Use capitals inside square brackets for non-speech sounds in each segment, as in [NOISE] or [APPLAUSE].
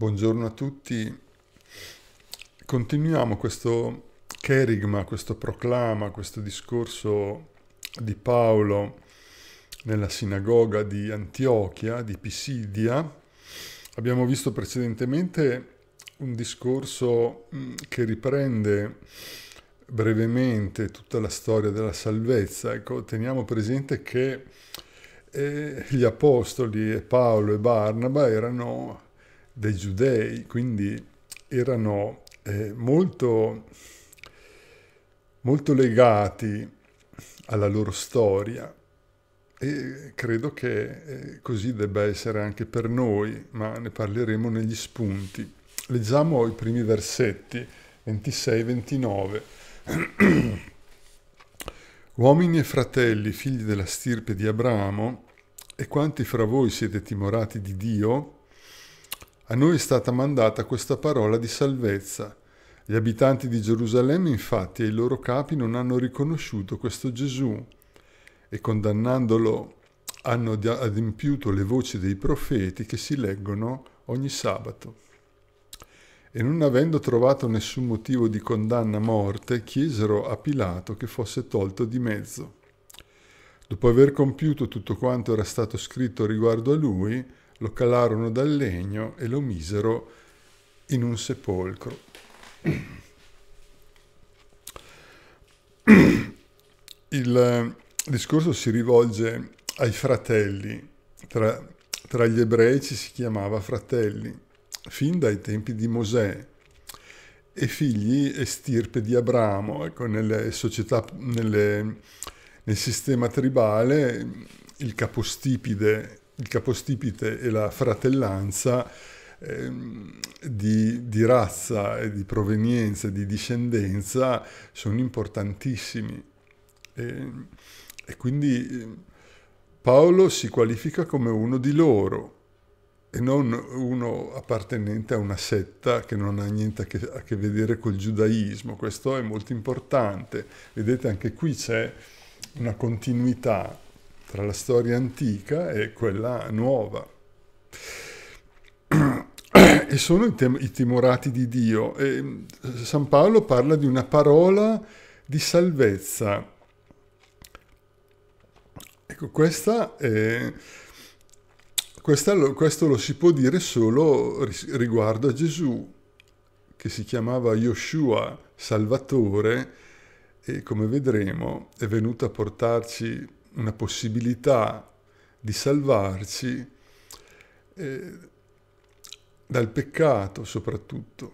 Buongiorno a tutti. Continuiamo questo cherigma, questo proclama, questo discorso di Paolo nella sinagoga di Antiochia, di Pisidia. Abbiamo visto precedentemente un discorso mm, che riprende brevemente tutta la storia della salvezza. Ecco, teniamo presente che eh, gli apostoli Paolo e Barnaba erano dei giudei, quindi erano eh, molto, molto legati alla loro storia e credo che eh, così debba essere anche per noi, ma ne parleremo negli spunti. Leggiamo i primi versetti 26-29. [CLEARS THROAT] Uomini e fratelli, figli della stirpe di Abramo, e quanti fra voi siete timorati di Dio, a noi è stata mandata questa parola di salvezza. Gli abitanti di Gerusalemme infatti e i loro capi non hanno riconosciuto questo Gesù e condannandolo hanno adempiuto le voci dei profeti che si leggono ogni sabato. E non avendo trovato nessun motivo di condanna a morte, chiesero a Pilato che fosse tolto di mezzo. Dopo aver compiuto tutto quanto era stato scritto riguardo a lui, lo calarono dal legno e lo misero in un sepolcro. [CLEARS THROAT] Il eh, discorso si rivolge ai fratelli, tra, tra gli ebrei ci si chiamava fratelli, fin dai tempi di Mosè, e figli e stirpe di Abramo. Ecco, nelle società, nelle, nel sistema tribale, il capostipide il capostipite e la fratellanza ehm, di, di, razza e di provenienza, di discendenza sono importantissimi. E, e, quindi ehm, Paolo si qualifica come uno di loro e non uno appartenente a una setta che non ha niente a che, a che vedere col giudaismo. Questo è molto importante. Vedete, anche qui c'è una continuità tra la storia antica e quella nuova. E sono i, tem- i timorati di Dio. E eh, San Paolo parla di una parola di salvezza. Ecco, questa è, questa, questo lo si può dire solo riguardo a Gesù, che si chiamava Yoshua, Salvatore, e come vedremo è venuto a portarci una possibilità di salvarci eh, dal peccato soprattutto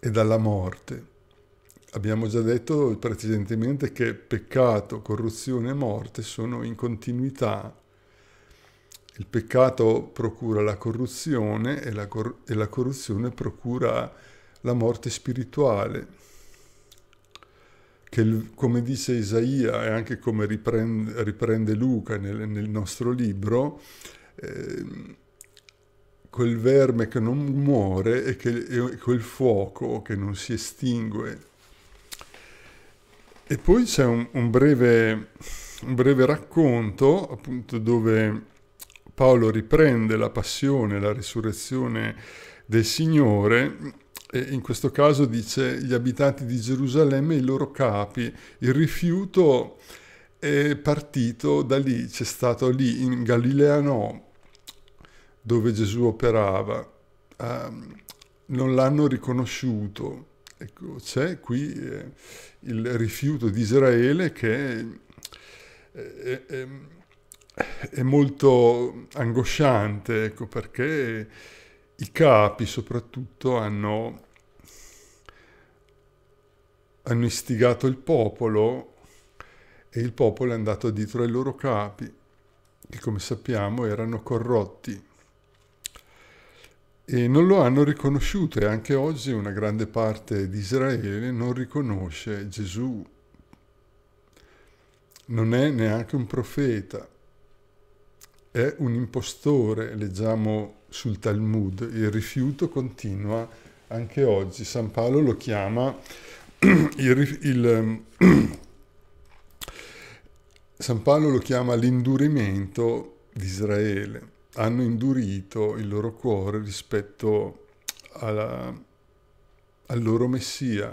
e dalla morte. Abbiamo già detto precedentemente che peccato, corruzione e morte sono in continuità. Il peccato procura la corruzione e la, cor- e la corruzione procura la morte spirituale che come dice Isaia e anche come riprende, riprende Luca nel, nel, nostro libro, eh, quel verme che non muore e, che, e quel fuoco che non si estingue. E poi c'è un, un, breve, un, breve, racconto, appunto, dove Paolo riprende la passione, la risurrezione del Signore e in questo caso dice gli abitanti di Gerusalemme e i loro capi. Il rifiuto è partito da lì, c'è stato lì in Galilea no, dove Gesù operava. Um, non l'hanno riconosciuto. Ecco, c'è qui eh, il rifiuto di Israele che eh, è, è, è, molto angosciante, ecco, perché i capi soprattutto hanno, hanno istigato il popolo e il popolo è andato dietro ai loro capi, che come sappiamo erano corrotti e non lo hanno riconosciuto e anche oggi una grande parte di Israele non riconosce Gesù, non è neanche un profeta, è un impostore, leggiamo sul Talmud, il rifiuto continua anche oggi. San Paolo lo chiama [CLEARS THROAT] il, il, ehm, San Paolo lo chiama l'indurimento di Israele. Hanno indurito il loro cuore rispetto alla, al loro Messia,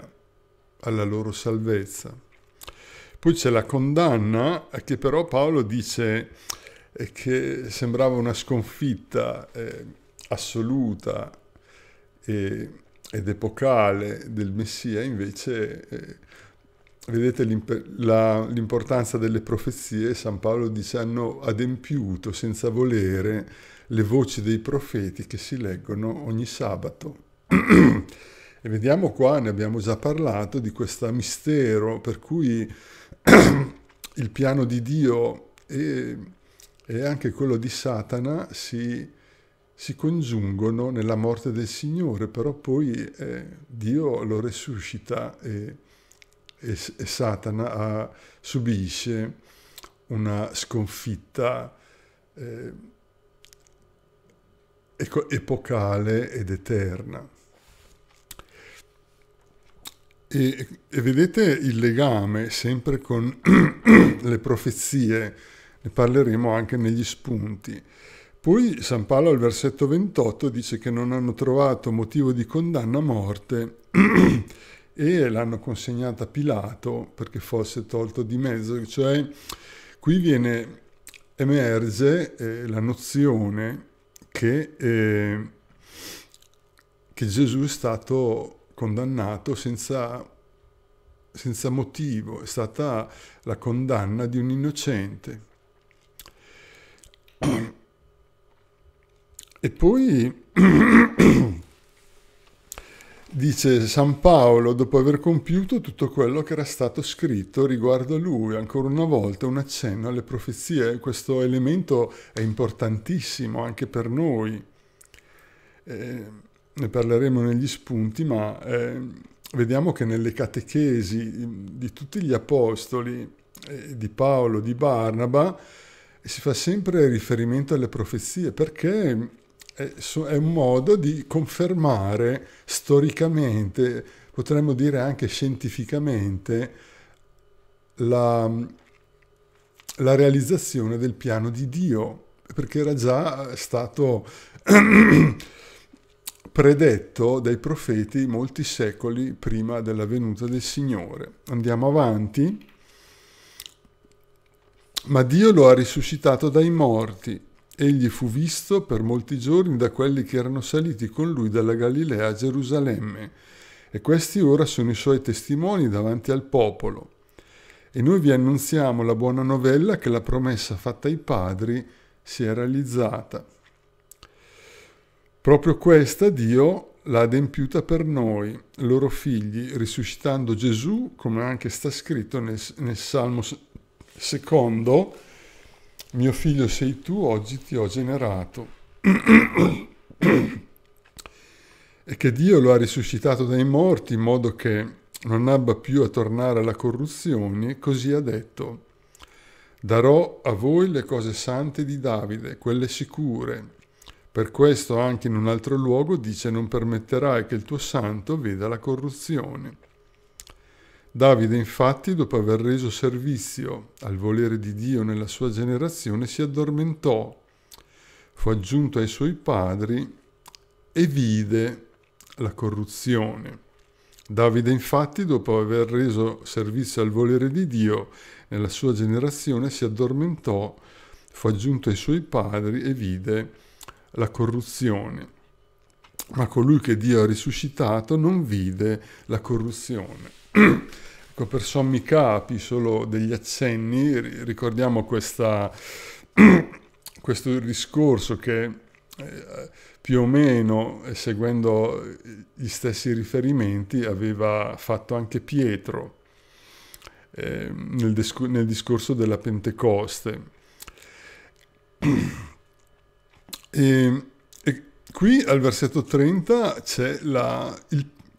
alla loro salvezza. Poi c'è la condanna eh, che però Paolo dice e che sembrava una sconfitta eh, assoluta e, ed epocale del Messia, invece eh, vedete l'importanza delle profezie, San Paolo dice hanno adempiuto senza volere le voci dei profeti che si leggono ogni sabato. e vediamo qua, ne abbiamo già parlato, di questo mistero per cui [CLEARS THROAT] il piano di Dio è e anche quello di Satana si, si congiungono nella morte del Signore, però poi eh, Dio lo resuscita e, e, e Satana ha, ah, subisce una sconfitta eh, epocale ed eterna. E, e vedete il legame sempre con [CLEARS THROAT] le profezie ne parleremo anche negli spunti. Poi San Paolo al versetto 28 dice che non hanno trovato motivo di condanna a morte [CLEARS THROAT] e l'hanno consegnata a Pilato perché fosse tolto di mezzo, cioè qui viene emerge eh, la nozione che, eh, che, Gesù è stato condannato senza, senza motivo, è stata la condanna di un innocente. E poi [CLEARS THROAT] dice San Paolo, dopo aver compiuto tutto quello che era stato scritto riguardo a lui, ancora una volta un accenno alle profezie, questo elemento è importantissimo anche per noi, eh, ne parleremo negli spunti, ma eh, vediamo che nelle catechesi di tutti gli apostoli, eh, di Paolo, di Barnaba, si fa sempre riferimento alle profezie perché eh, è un modo di confermare storicamente, potremmo dire anche scientificamente, la, la realizzazione del piano di Dio, perché era già eh, stato [CLEARS THROAT] predetto dai profeti molti secoli prima della venuta del Signore. Andiamo avanti. Ma Dio lo ha risuscitato dai morti. Egli fu visto per molti giorni da quelli che erano saliti con lui dalla Galilea a Gerusalemme, e questi ora sono i suoi testimoni davanti al popolo. E noi vi annunziamo la buona novella che la promessa fatta ai padri si è realizzata. Proprio questa Dio l'ha adempiuta per noi, loro figli, risuscitando Gesù, come anche sta scritto nel, nel Salmo Secondo, mio figlio sei tu, oggi ti ho generato. [CLEARS THROAT] e che Dio lo ha risuscitato dai morti in modo che non abbia più a tornare alla corruzione, così ha detto, darò a voi le cose sante di Davide, quelle sicure. Per questo anche in un altro luogo dice non permetterai che il tuo santo veda la corruzione. Davide infatti, dopo aver reso servizio al volere di Dio nella sua generazione, si addormentò, fu aggiunto ai suoi padri e vide la corruzione. Davide infatti, dopo aver reso servizio al volere di Dio nella sua generazione, si addormentò, fu aggiunto ai suoi padri e vide la corruzione. Ma colui che Dio ha risuscitato non vide la corruzione. [CLEARS THROAT] Ecco, per sommi capi, solo degli accenni, ricordiamo questa, [CLEARS THROAT] questo discorso che eh, più o meno, eh, seguendo eh, gli stessi riferimenti, aveva fatto anche Pietro eh, nel, discor nel discorso della Pentecoste. E, [CLEARS THROAT] ehm, e qui al versetto 30 c'è il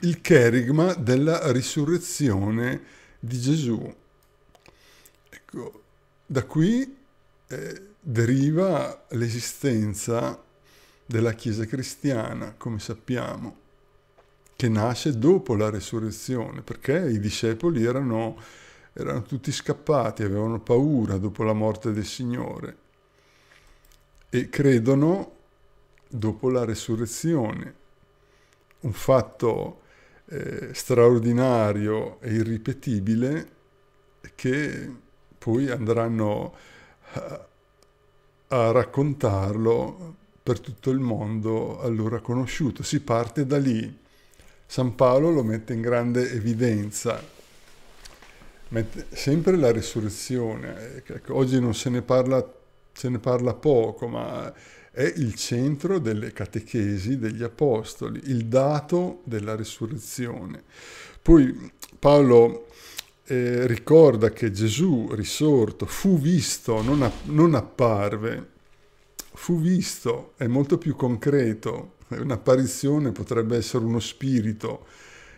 il cherigma della risurrezione di Gesù. Ecco, da qui eh, deriva l'esistenza della Chiesa cristiana, come sappiamo, che nasce dopo la risurrezione, perché i discepoli erano, erano tutti scappati, avevano paura dopo la morte del Signore e credono dopo la resurrezione, un fatto eh, straordinario e irripetibile che poi andranno a, a raccontarlo per tutto il mondo allora conosciuto. Si parte da lì. San Paolo lo mette in grande evidenza. Mette sempre la risurrezione. Ecco, oggi non se ne parla, se ne parla poco, ma è il centro delle catechesi degli apostoli, il dato della risurrezione. Poi Paolo eh, ricorda che Gesù risorto fu visto, non, app- non apparve, fu visto, è molto più concreto, eh, un'apparizione potrebbe essere uno spirito,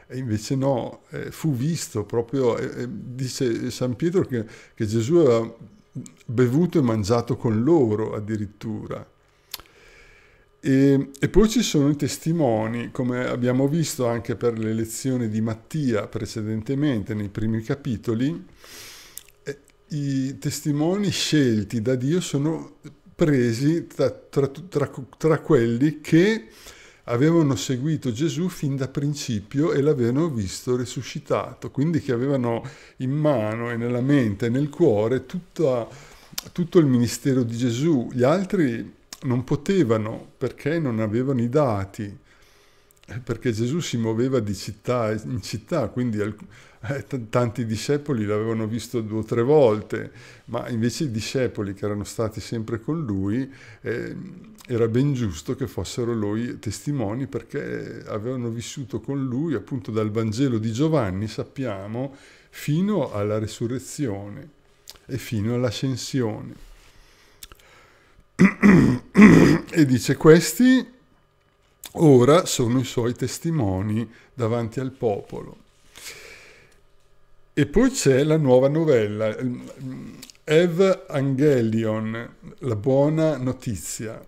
e invece no, eh, fu visto proprio, eh, eh, dice San Pietro che, che Gesù aveva bevuto e mangiato con loro addirittura. E, e, poi ci sono i testimoni, come abbiamo visto anche per le lezioni di Mattia precedentemente, nei primi capitoli, i testimoni scelti da Dio sono presi tra, tra, tra, tra quelli che avevano seguito Gesù fin da principio e l'avevano visto risuscitato, quindi che avevano in mano e nella mente e nel cuore tutta, tutto il ministero di Gesù. Gli altri non potevano perché non avevano i dati, eh, perché Gesù si muoveva di città in città, quindi eh, tanti discepoli l'avevano visto due o tre volte, ma invece i discepoli che erano stati sempre con lui, eh, era ben giusto che fossero loro testimoni perché avevano vissuto con lui appunto dal Vangelo di Giovanni, sappiamo, fino alla resurrezione e fino all'ascensione e dice questi ora sono i suoi testimoni davanti al popolo. E poi c'è la nuova novella, mm, Ev Angelion, la buona notizia,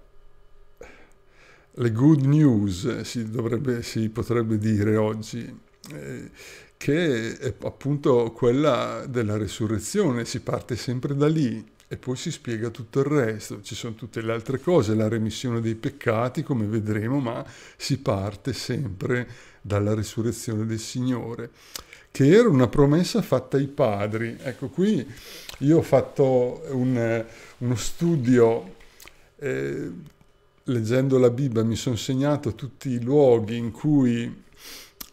le good news si, dovrebbe, si potrebbe dire oggi, eh, che è appunto quella della resurrezione, si parte sempre da lì. E poi si spiega tutto il resto, ci sono tutte le altre cose, la remissione dei peccati, come vedremo, ma si parte sempre dalla risurrezione del Signore, che era una promessa fatta ai padri. Ecco, qui io ho fatto un, uno studio, eh, leggendo la Bibbia mi sono segnato tutti i luoghi in cui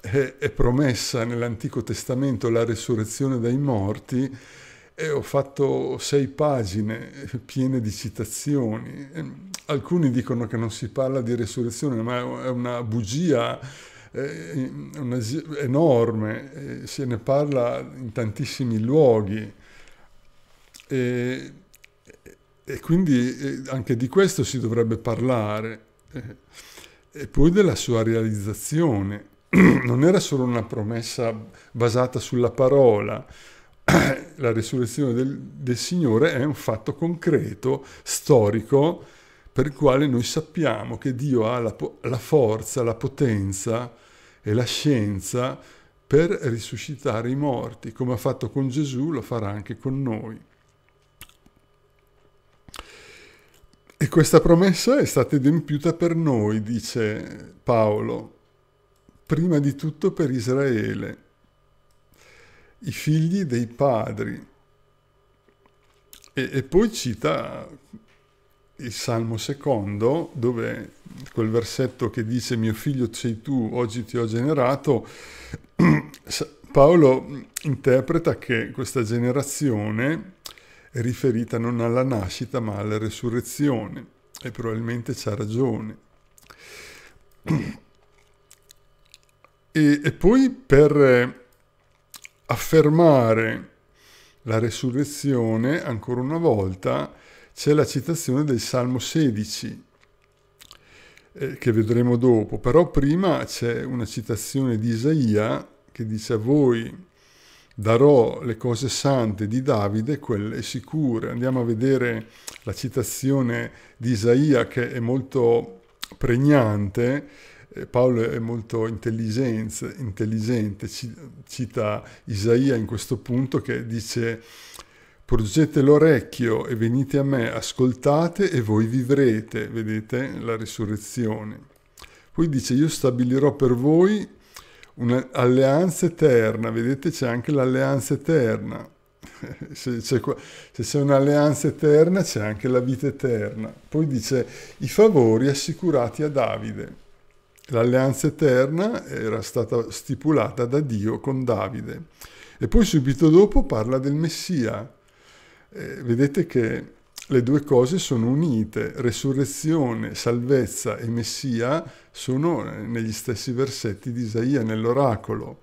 è, eh, è promessa nell'Antico Testamento la resurrezione dai morti, e ho fatto sei pagine piene di citazioni. Ehm, alcuni dicono che non si parla di resurrezione, ma è una bugia eh, una, enorme, eh, se ne parla in tantissimi luoghi. E, e quindi eh, anche di questo si dovrebbe parlare. Eh, e poi della sua realizzazione. [CLEARS THROAT] Non era solo una promessa basata sulla parola, [CLEARS THROAT] la risurrezione del, del Signore è un fatto concreto, storico, per il quale noi sappiamo che Dio ha la, la forza, la potenza e la scienza per risuscitare i morti, come ha fatto con Gesù, lo farà anche con noi. E questa promessa è stata adempiuta per noi, dice Paolo, prima di tutto per Israele i figli dei padri. E, e poi cita il Salmo secondo, dove quel versetto che dice mio figlio sei tu, oggi ti ho generato, [CLEARS THROAT] Paolo interpreta che questa generazione è riferita non alla nascita ma alla resurrezione e probabilmente c'ha ragione. [CLEARS THROAT] E, e poi per affermare la resurrezione, ancora una volta, c'è la citazione del Salmo 16, eh, che vedremo dopo, però prima c'è una citazione di Isaia che dice a voi darò le cose sante di Davide, quelle sicure. Andiamo a vedere la citazione di Isaia che è molto pregnante eh, Paolo è molto intelligente, cita Isaia in questo punto che dice Porgete l'orecchio e venite a me, ascoltate e voi vivrete, vedete la risurrezione. Poi dice io stabilirò per voi un'alleanza eterna, vedete c'è anche l'alleanza eterna. [LAUGHS] Se c'è, se c'è, un'alleanza eterna c'è anche la vita eterna. Poi dice i favori assicurati a Davide. L'alleanza eterna era stata stipulata da Dio con Davide. E poi subito dopo parla del Messia. Eh, vedete che le due cose sono unite, resurrezione, salvezza e Messia sono negli stessi versetti di Isaia nell'oracolo.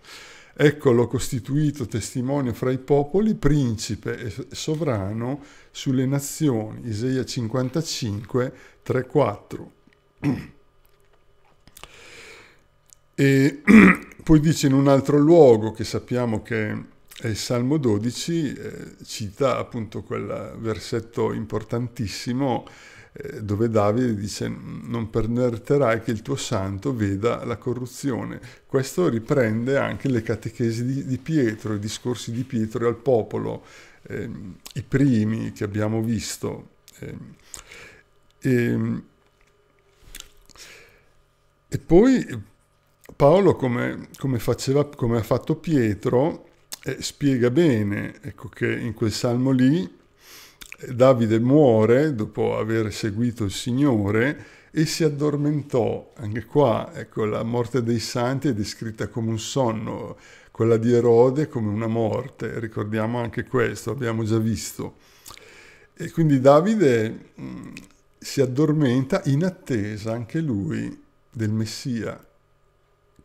Ecco l'ho costituito testimonio fra i popoli, principe e sovrano sulle nazioni. Isaia 55, 3, 4. E [CLEARS THROAT] poi dice in un altro luogo che sappiamo che è il Salmo 12, eh, cita appunto quel versetto importantissimo eh, dove Davide dice non permetterai che il tuo santo veda la corruzione. Questo riprende anche le catechesi di, di Pietro, i discorsi di Pietro al popolo, eh, i primi che abbiamo visto. E, ehm, ehm, e poi Paolo, come, come, faceva, come ha fatto Pietro, eh, spiega bene ecco, che in quel salmo lì eh, Davide muore dopo aver seguito il Signore e si addormentò. Anche qua, ecco, la morte dei santi è descritta come un sonno, quella di Erode come una morte. Ricordiamo anche questo, abbiamo già visto. E quindi Davide mh, mm, si addormenta in attesa anche lui del Messia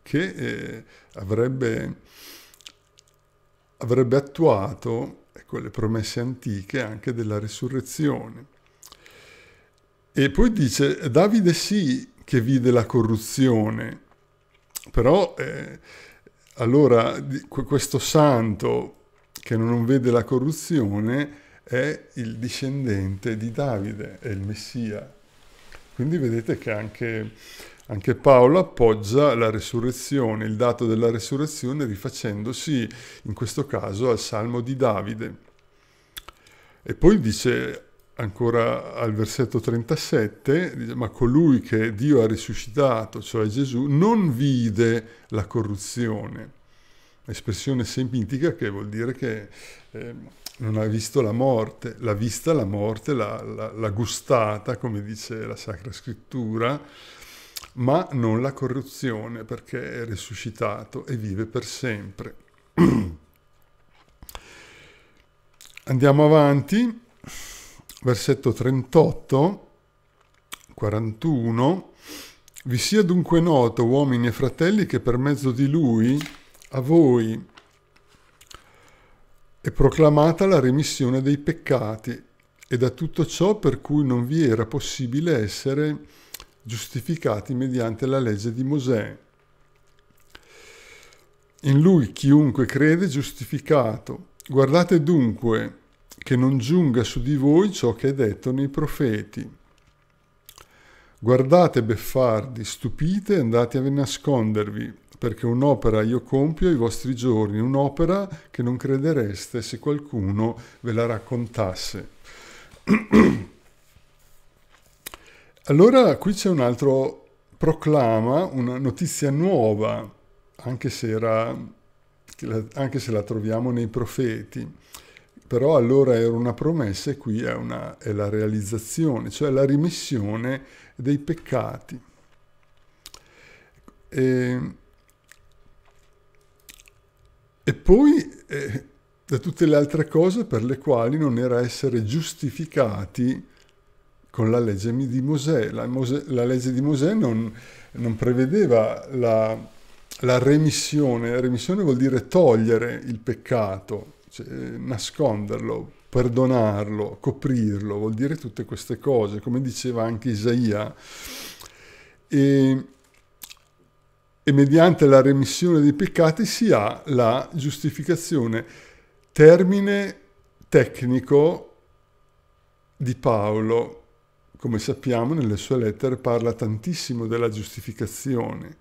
che eh, avrebbe, avrebbe attuato ecco, le promesse antiche anche della risurrezione. E poi dice, Davide sì che vide la corruzione, però eh, allora questo santo che non vede la corruzione è il discendente di Davide, è il Messia. Quindi vedete che anche anche Paolo appoggia la resurrezione, il dato della resurrezione, rifacendosi in questo caso al Salmo di Davide. E poi dice ancora al versetto 37, ma colui che Dio ha risuscitato, cioè Gesù, non vide la corruzione. Espressione semplifica che vuol dire che eh, non ha visto la morte, l'ha vista la morte, l'ha, l'ha gustata, come dice la Sacra Scrittura, ma non la corruzione perché è risuscitato e vive per sempre. [CLEARS THROAT] Andiamo avanti, versetto 38, 41. Vi sia dunque noto, uomini e fratelli, che per mezzo di lui a voi è proclamata la remissione dei peccati e da tutto ciò per cui non vi era possibile essere giustificati mediante la legge di Mosè. In lui chiunque crede è giustificato. Guardate dunque che non giunga su di voi ciò che è detto nei profeti. Guardate beffardi, stupite e andate a nascondervi, perché un'opera io compio ai vostri giorni, un'opera che non credereste se qualcuno ve la raccontasse. [CLEARS THROAT] Allora qui c'è un altro proclama, una notizia nuova, anche se, era, anche se la troviamo nei profeti. Però allora era una promessa e qui è, una, è la realizzazione, cioè la rimissione dei peccati. E, e poi eh, da tutte le altre cose per le quali non era essere giustificati con la legge di Mosè. La, Mosè, la legge di Mosè non, non prevedeva la, la, remissione. La remissione vuol dire togliere il peccato, cioè eh, nasconderlo, perdonarlo, coprirlo, vuol dire tutte queste cose, come diceva anche Isaia. E, e mediante la remissione dei peccati si ha la giustificazione. Termine tecnico di Paolo come sappiamo nelle sue lettere parla tantissimo della giustificazione,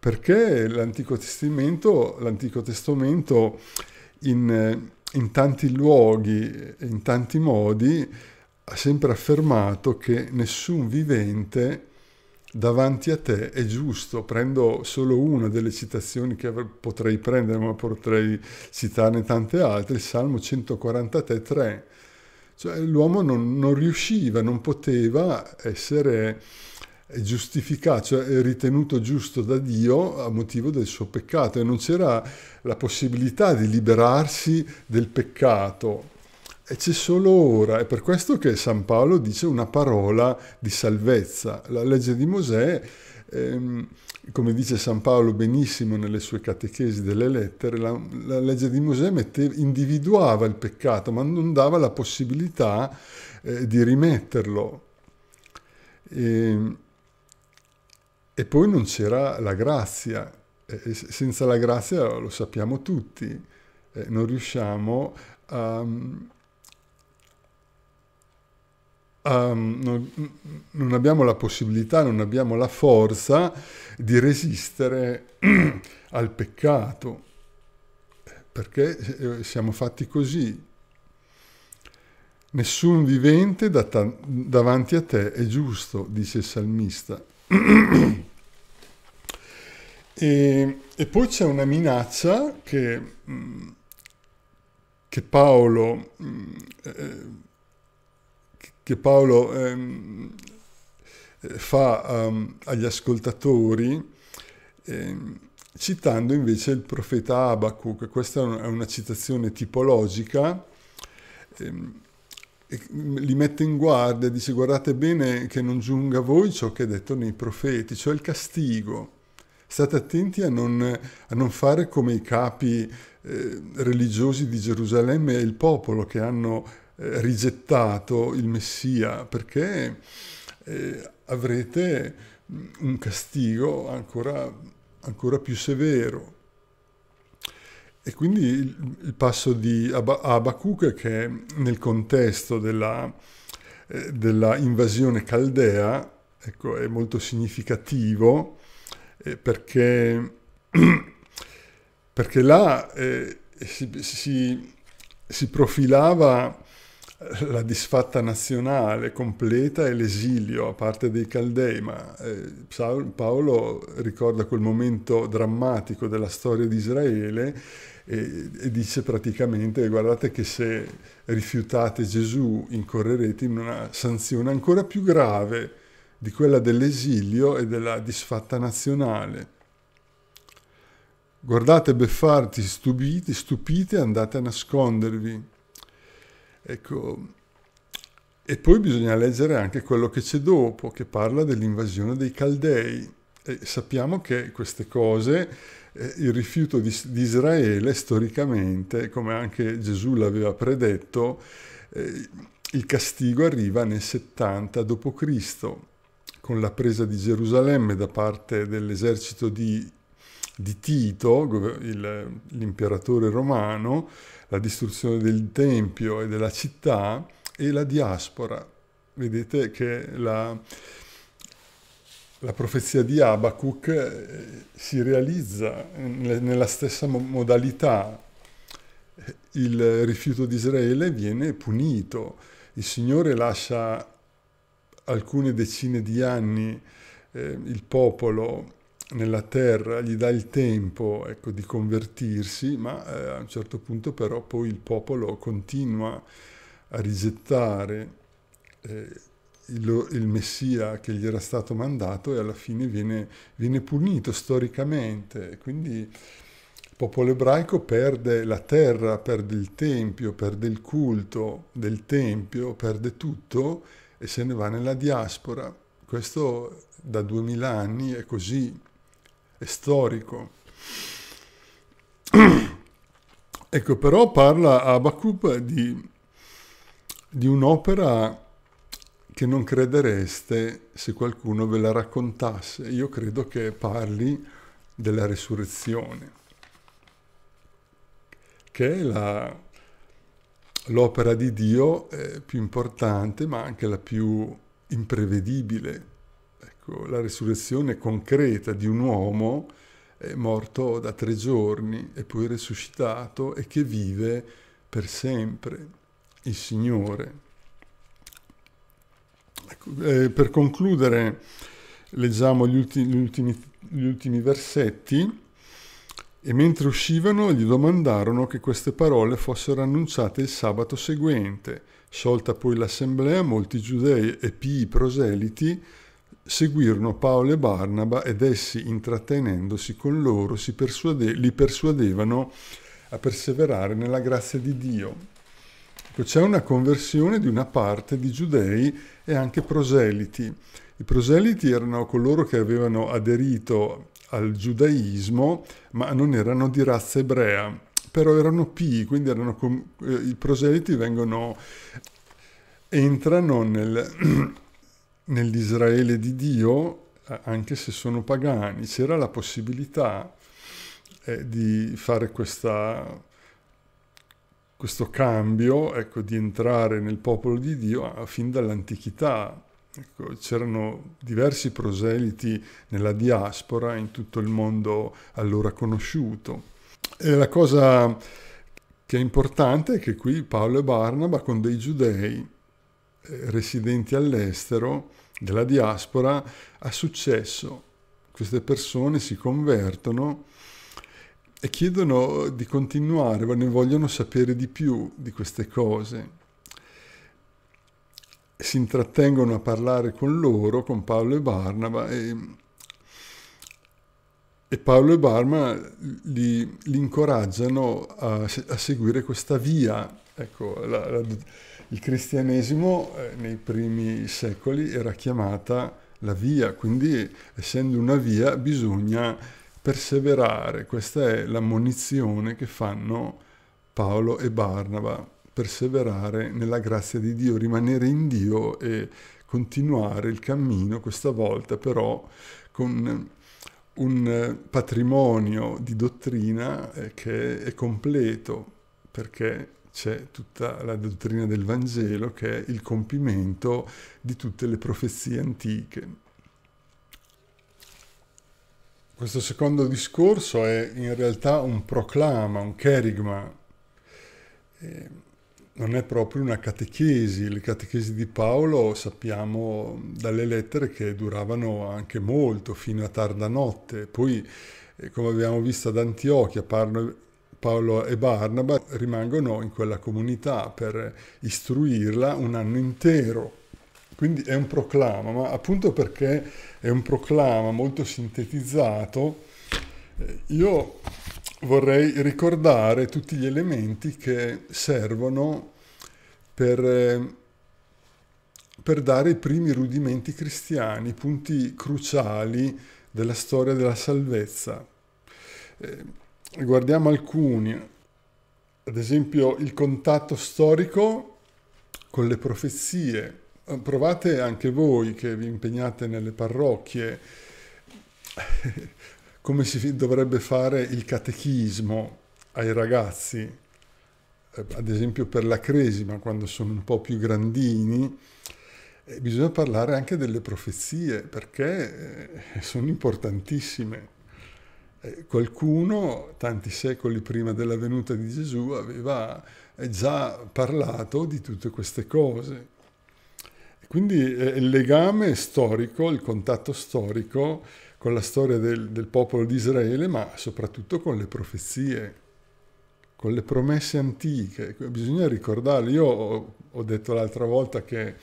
perché l'Antico Testamento, l'Antico Testamento in, in tanti luoghi, e in tanti modi, ha sempre affermato che nessun vivente davanti a te è giusto. Prendo solo una delle citazioni che potrei prendere, ma potrei citarne tante altre, il Salmo 143, cioè, l'uomo non, non, riusciva, non poteva essere giustificato, cioè ritenuto giusto da Dio a motivo del suo peccato e non c'era la possibilità di liberarsi del peccato. E c'è solo ora, è per questo che San Paolo dice una parola di salvezza. La legge di Mosè ehm, come dice San Paolo benissimo nelle sue catechesi delle lettere, la, la legge di Mosè mette, individuava il peccato, ma non dava la possibilità eh, di rimetterlo. E, e poi non c'era la grazia, e senza la grazia lo sappiamo tutti, non riusciamo a, um, non, non abbiamo la possibilità, non abbiamo la forza di resistere [CLEARS THROAT] al peccato, perché eh, siamo fatti così. Nessun vivente davanti a te è giusto, dice il salmista. [CLEARS THROAT] e, e, poi c'è una minaccia che, mm, che Paolo mm, eh, che Paolo ehm, fa ehm, agli ascoltatori, ehm, citando invece il profeta Abacuc. Questa è una citazione tipologica. Ehm, li mette in guardia, dice guardate bene che non giunga a voi ciò che è detto nei profeti, cioè il castigo. State attenti a non, a non fare come i capi eh, religiosi di Gerusalemme e il popolo che hanno eh, rigettato il Messia, perché eh, avrete mm, un castigo ancora, ancora, più severo. E quindi il, il passo di Ab- Abacuc, che nel contesto della, eh, della invasione caldea, ecco, è molto significativo, eh, perché, [CLEARS THROAT] perché là eh, si, si, si profilava la disfatta nazionale completa e l'esilio a parte dei Caldei, ma eh, Paolo ricorda quel momento drammatico della storia di Israele e, e dice praticamente guardate che se rifiutate Gesù incorrerete in una sanzione ancora più grave di quella dell'esilio e della disfatta nazionale. Guardate beffarti, stupiti, stupite, andate a nascondervi. Ecco, e poi bisogna leggere anche quello che c'è dopo, che parla dell'invasione dei Caldei. E sappiamo che queste cose, eh, il rifiuto di, di, Israele storicamente, come anche Gesù l'aveva predetto, eh, il castigo arriva nel 70 d.C., con la presa di Gerusalemme da parte dell'esercito di, di Tito, l'imperatore romano, la distruzione del Tempio e della città e la diaspora. Vedete che la, la profezia di Abacuc eh, si realizza nella stessa modalità. Il rifiuto di Israele viene punito. Il Signore lascia alcune decine di anni eh, il popolo nella terra, gli dà il tempo ecco, di convertirsi, ma eh, a un certo punto però poi il popolo continua a rigettare eh, il, il, Messia che gli era stato mandato e alla fine viene, viene punito storicamente. Quindi il popolo ebraico perde la terra, perde il Tempio, perde il culto del Tempio, perde tutto e se ne va nella diaspora. Questo da duemila anni è così è storico. [CLEARS THROAT] ecco, però parla Abacub di, di un'opera che non credereste se qualcuno ve la raccontasse. Io credo che parli della resurrezione, che è la, l'opera di Dio eh, più importante, ma anche la più imprevedibile Ecco, la resurrezione concreta di un uomo eh, morto da tre giorni e poi risuscitato e che vive per sempre, il Signore. Ecco, eh, per concludere leggiamo gli ultimi, gli, ultimi, gli ultimi versetti e mentre uscivano gli domandarono che queste parole fossero annunciate il sabato seguente. Sciolta poi l'assemblea, molti giudei e pii proseliti Seguirono Paolo e Barnaba ed essi, intrattenendosi con loro, persuade- li persuadevano a perseverare nella grazia di Dio. Ecco, c'è una conversione di una parte di giudei e anche proseliti. I proseliti erano coloro che avevano aderito al giudaismo, ma non erano di razza ebrea, però erano pii, quindi erano com- eh, i proseliti vengono, entrano nel [CLEARS THROAT] nell'Israele di Dio, anche se sono pagani, c'era la possibilità eh, di fare questa, questo cambio, ecco, di entrare nel popolo di Dio fin dall'antichità. Ecco, c'erano diversi proseliti nella diaspora in tutto il mondo allora conosciuto. E la cosa che è importante è che qui Paolo e Barnaba con dei giudei eh, residenti all'estero, della diaspora, ha successo. Queste persone si convertono e chiedono di continuare, ne vogliono sapere di più di queste cose. Si intrattengono a parlare con loro, con Paolo e Barnaba, e, e Paolo e Barnaba li, li incoraggiano a, a, seguire questa via. Ecco, la, la, il cristianesimo eh, nei primi secoli era chiamata la via, quindi essendo una via bisogna perseverare. Questa è l'ammonizione che fanno Paolo e Barnaba, perseverare nella grazia di Dio, rimanere in Dio e continuare il cammino, questa volta però con un patrimonio di dottrina eh, che è completo, perché c'è tutta la dottrina del Vangelo che è il compimento di tutte le profezie antiche. Questo secondo discorso è in realtà un proclama, un cherigma. Eh, non è proprio una catechesi. Le catechesi di Paolo sappiamo dalle lettere che duravano anche molto, fino a tarda notte. Poi, eh, come abbiamo visto ad Antiochia, parlo Paolo e Barnaba rimangono in quella comunità per istruirla un anno intero. Quindi è un proclama, ma appunto perché è un proclama molto sintetizzato, eh, io vorrei ricordare tutti gli elementi che servono per, eh, per dare i primi rudimenti cristiani, i punti cruciali della storia della salvezza eh, guardiamo alcuni, ad esempio il contatto storico con le profezie. Eh, provate anche voi che vi impegnate nelle parrocchie [LAUGHS] come si dovrebbe fare il catechismo ai ragazzi, eh, ad esempio per la cresima, quando sono un po' più grandini. Eh, bisogna parlare anche delle profezie perché sono importantissime. Eh, qualcuno, tanti secoli prima della venuta di Gesù, aveva eh, già parlato di tutte queste cose. Quindi eh, il legame storico, il contatto storico con la storia del, del popolo di Israele, ma soprattutto con le profezie, con le promesse antiche. Bisogna ricordarle. Io ho, ho detto l'altra volta che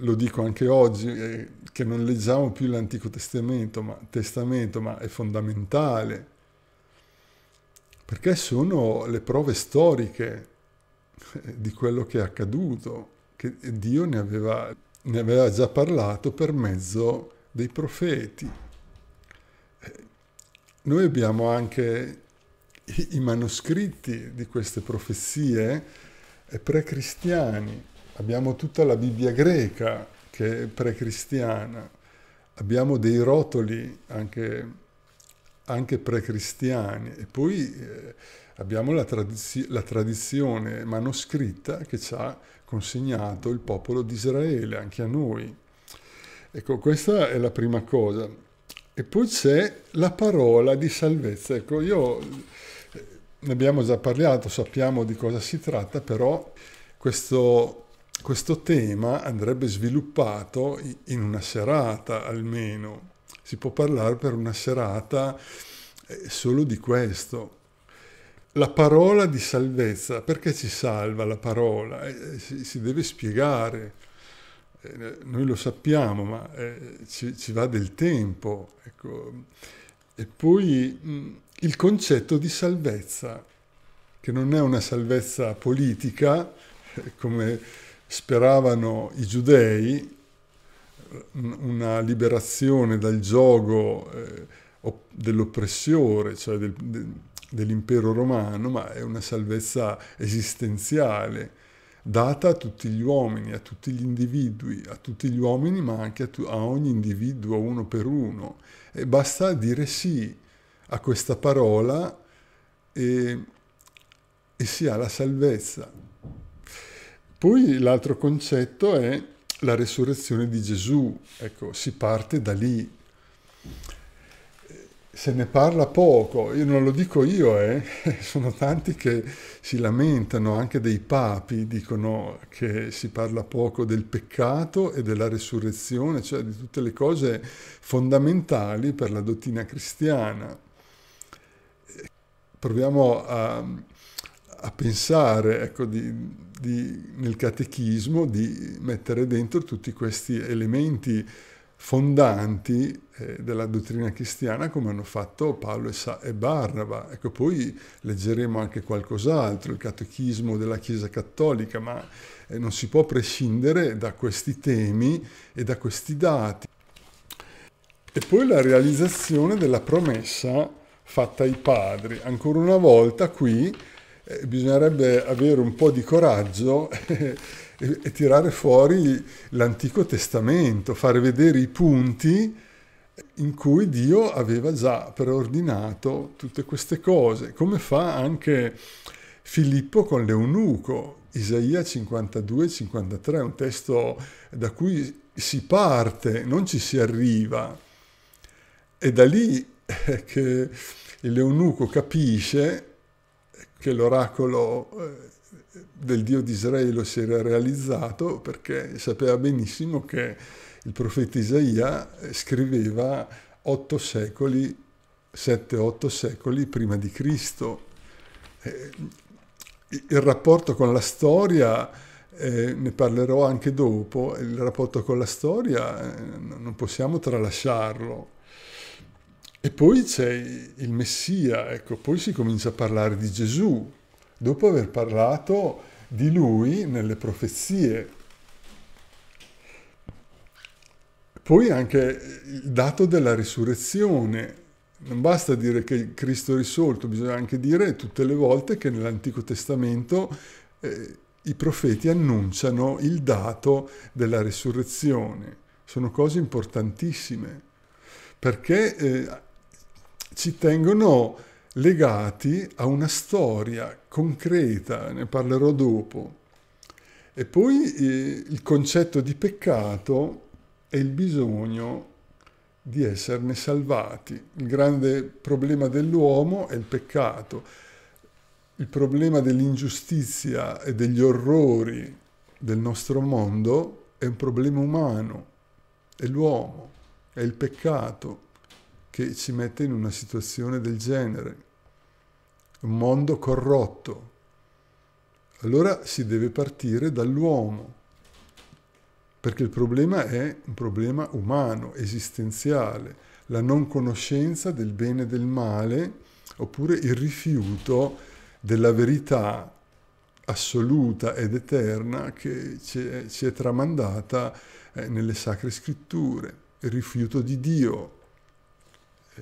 lo dico anche oggi, eh, che non leggiamo più l'Antico Testamento ma, Testamento, ma è fondamentale, perché sono le prove storiche eh, di quello che è accaduto, che Dio ne aveva, ne aveva già parlato per mezzo dei profeti. Eh, noi abbiamo anche i, manoscritti di queste profezie pre-cristiani abbiamo tutta la Bibbia greca che è precristiana, abbiamo dei rotoli anche, anche precristiani e poi eh, abbiamo la, tradiz- la, tradizione manoscritta che ci ha consegnato il popolo di Israele, anche a noi. Ecco, questa è la prima cosa. E poi c'è la parola di salvezza. Ecco, io eh, ne abbiamo già parlato, sappiamo di cosa si tratta, però questo questo tema andrebbe sviluppato in una serata almeno, si può parlare per una serata eh, solo di questo. La parola di salvezza, perché ci salva la parola? Eh, eh, si deve spiegare, noi lo sappiamo, ma ci va del tempo. Ecco. E poi mm, il concetto di salvezza, che non è una salvezza politica, [LAUGHS] come speravano i giudei una liberazione dal gioco eh, dell'oppressore, cioè del, dell'impero romano, ma è una salvezza esistenziale data a tutti gli uomini, a tutti gli individui, a tutti gli uomini, ma anche a, tu, a ogni individuo uno per uno. E basta dire sì a questa parola e, e si ha la salvezza. Poi l'altro concetto è la resurrezione di Gesù, ecco, si parte da lì. Se ne parla poco, io non lo dico io, eh. [LAUGHS] sono tanti che si lamentano, anche dei papi dicono che si parla poco del peccato e della resurrezione, cioè di tutte le cose fondamentali per la dottrina cristiana. Proviamo a a pensare ecco, di, di, nel catechismo di mettere dentro tutti questi elementi fondanti eh, della dottrina cristiana come hanno fatto Paolo e, Sa- e Barnaba. Ecco, poi leggeremo anche qualcos'altro, il catechismo della Chiesa Cattolica, ma eh, non si può prescindere da questi temi e da questi dati. E poi la realizzazione della promessa fatta ai padri. Ancora una volta qui eh, bisognerebbe avere un po' di coraggio [LAUGHS] e, e, tirare fuori l'Antico Testamento, fare vedere i punti in cui Dio aveva già preordinato tutte queste cose, come fa anche Filippo con l'eunuco, Isaia 52-53, un testo da cui si parte, non ci si arriva. È da lì eh, che l'eunuco capisce che l'oracolo eh, del Dio di Israele si era realizzato perché sapeva benissimo che il profeta Isaia eh, scriveva otto secoli, sette, otto secoli prima di Cristo. Eh, il rapporto con la storia, ne parlerò anche dopo, il rapporto con la storia non possiamo tralasciarlo e poi c'è il Messia, ecco, poi si comincia a parlare di Gesù, dopo aver parlato di lui nelle profezie. Poi anche il dato della risurrezione. Non basta dire che Cristo è risorto, bisogna anche dire tutte le volte che nell'Antico Testamento eh, i profeti annunciano il dato della risurrezione. Sono cose importantissime perché eh, ci tengono legati a una storia concreta, ne parlerò dopo. E poi eh, il concetto di peccato è il bisogno di esserne salvati. Il grande problema dell'uomo è il peccato. Il problema dell'ingiustizia e degli orrori del nostro mondo è un problema umano, è l'uomo, è il peccato che ci mette in una situazione del genere, un mondo corrotto. Allora si deve partire dall'uomo, perché il problema è un problema umano, esistenziale, la non conoscenza del bene e del male, oppure il rifiuto della verità assoluta ed eterna che ci è, ci è tramandata eh, nelle sacre scritture, il rifiuto di Dio,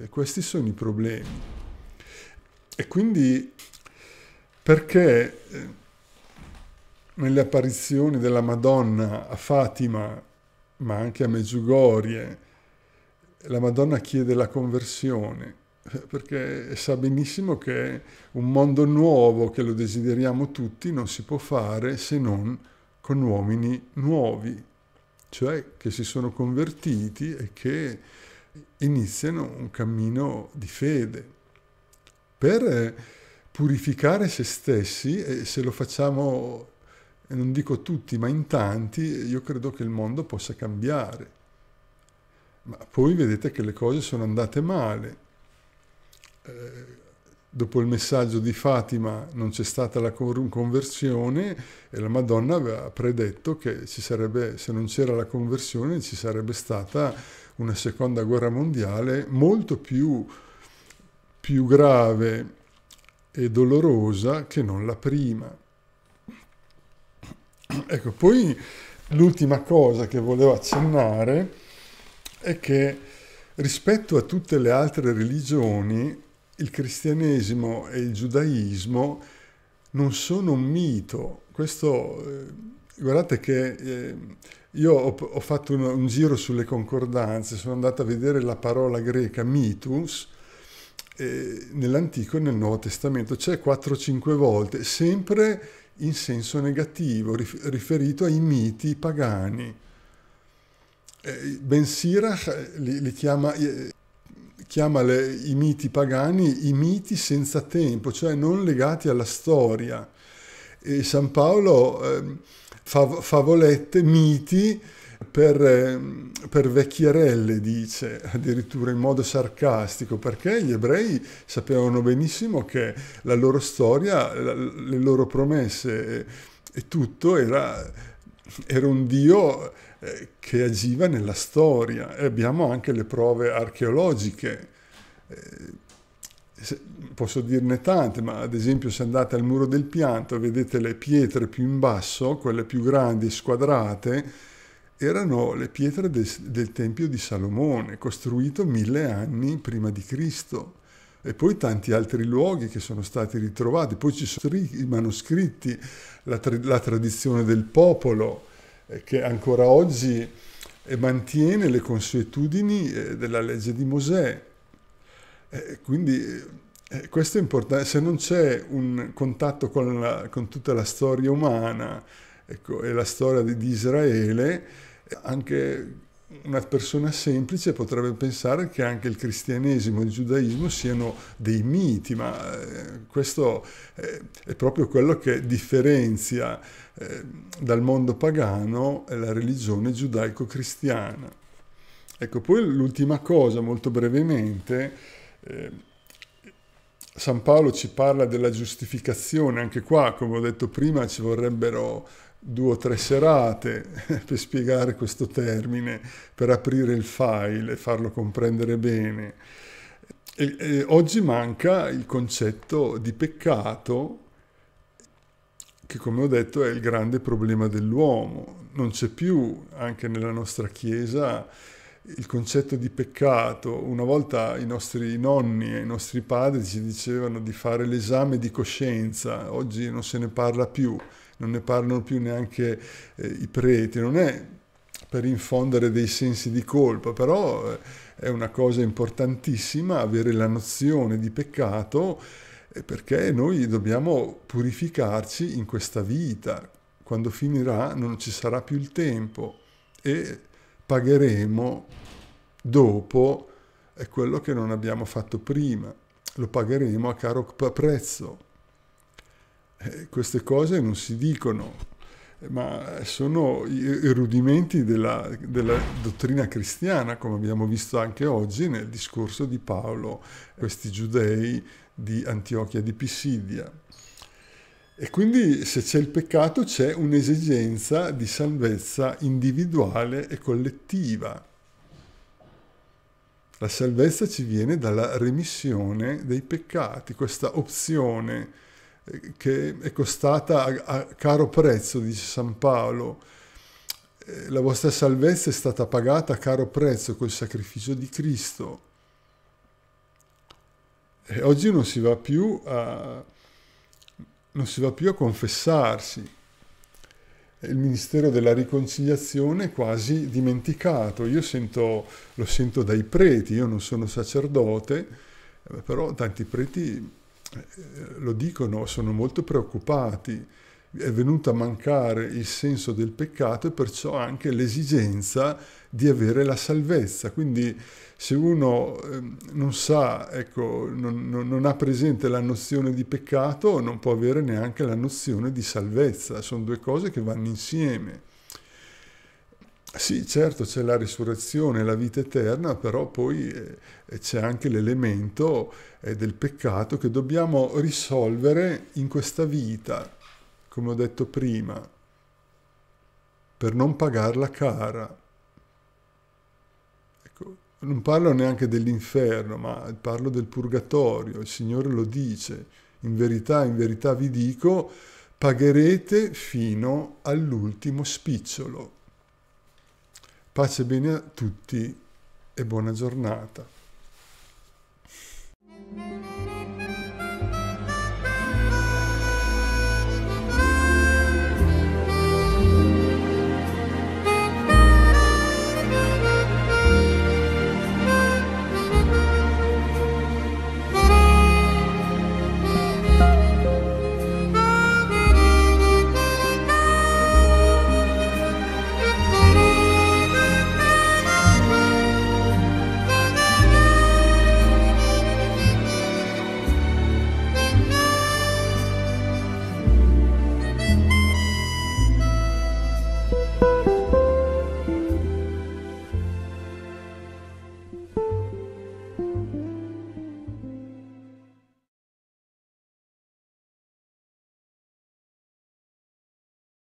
e questi sono i problemi. E quindi perché eh, nelle apparizioni della Madonna a Fatima, ma anche a Meggiugorie, la Madonna chiede la conversione, eh, perché sa benissimo che un mondo nuovo che lo desideriamo tutti non si può fare se non con uomini nuovi, cioè che si sono convertiti e che iniziano un cammino di fede per eh, purificare se stessi e se lo facciamo, non dico tutti, ma in tanti, io credo che il mondo possa cambiare. Ma poi vedete che le cose sono andate male. Eh, dopo il messaggio di Fatima non c'è stata la conversione e la Madonna aveva predetto che ci sarebbe, se non c'era la conversione ci sarebbe stata una seconda guerra mondiale molto più, più grave e dolorosa che non la prima. Ecco, poi l'ultima cosa che volevo accennare è che rispetto a tutte le altre religioni, il cristianesimo e il giudaismo non sono un mito. Questo, eh, guardate che eh, io ho, ho fatto un, un, giro sulle concordanze, sono andato a vedere la parola greca mitus, eh, nell'Antico e nel Nuovo Testamento c'è 4-5 volte, sempre in senso negativo, riferito ai miti pagani. Eh, ben Sirach eh, li, li chiama, eh, chiama le, i miti pagani i miti senza tempo, cioè non legati alla storia. E San Paolo ehm, fav favolette, miti, per, ehm, per, vecchierelle, dice, addirittura in modo sarcastico, perché gli ebrei sapevano benissimo che la loro storia, la, le loro promesse e, e tutto era, era, un Dio eh, che agiva nella storia e abbiamo anche le prove archeologiche eh, posso dirne tante, ma ad esempio se andate al muro del pianto, vedete le pietre più in basso, quelle più grandi, squadrate, erano le pietre del, del Tempio di Salomone, costruito mille anni prima di Cristo. E poi tanti altri luoghi che sono stati ritrovati. Poi ci sono i manoscritti, la, tra, la tradizione del popolo, eh, che ancora oggi eh, mantiene le consuetudini eh, della legge di Mosè eh, quindi eh, eh questo è importante, se non c'è un contatto con, la, con tutta la storia umana ecco, e la storia di, di Israele, anche una persona semplice potrebbe pensare che anche il cristianesimo e il giudaismo siano dei miti, ma eh, questo eh, è proprio quello che differenzia dal mondo pagano la religione giudaico-cristiana. Ecco, poi l'ultima cosa, molto brevemente, Ehm, San Paolo ci parla della giustificazione, anche qua, come ho detto prima, ci vorrebbero due o tre serate [LAUGHS] per spiegare questo termine, per aprire il file e farlo comprendere bene. E, e oggi manca il concetto di peccato, che come ho detto è il grande problema dell'uomo. Non c'è più, anche nella nostra Chiesa, il concetto di peccato. Una volta i nostri nonni e i nostri padri ci dicevano di fare l'esame di coscienza, oggi non se ne parla più, non ne parlano più neanche eh, i preti, non è per infondere dei sensi di colpa, però eh, è una cosa importantissima avere la nozione di peccato eh, perché noi dobbiamo purificarci in questa vita. Quando finirà non ci sarà più il tempo e pagheremo dopo è quello che non abbiamo fatto prima, lo pagheremo a caro prezzo. Eh, queste cose non si dicono, ma sono i, rudimenti della, della, dottrina cristiana, come abbiamo visto anche oggi nel discorso di Paolo, questi giudei di Antiochia di Pisidia. E quindi se c'è il peccato c'è un'esigenza di salvezza individuale e collettiva. La salvezza ci viene dalla remissione dei peccati, questa opzione eh, che è costata a, caro prezzo, dice San Paolo. Eh, la vostra salvezza è stata pagata a caro prezzo col sacrificio di Cristo. E oggi non si va più a, non si va più a confessarsi. Il ministero della riconciliazione è quasi dimenticato. Io sento, lo sento dai preti, io non sono sacerdote, eh, però tanti preti eh, lo dicono, sono molto preoccupati. È venuto a mancare il senso del peccato e perciò anche l'esigenza di di avere la salvezza. Quindi se uno ehm, non sa, ecco, non, non, non, ha presente la nozione di peccato, non può avere neanche la nozione di salvezza. Sono due cose che vanno insieme. Sì, certo c'è la risurrezione, la vita eterna, però poi eh, c'è anche l'elemento eh, del peccato che dobbiamo risolvere in questa vita, come ho detto prima, per non pagarla cara non parlo neanche dell'inferno, ma parlo del purgatorio. Il Signore lo dice, in verità, in verità vi dico, pagherete fino all'ultimo spicciolo. Pace bene a tutti e buona giornata.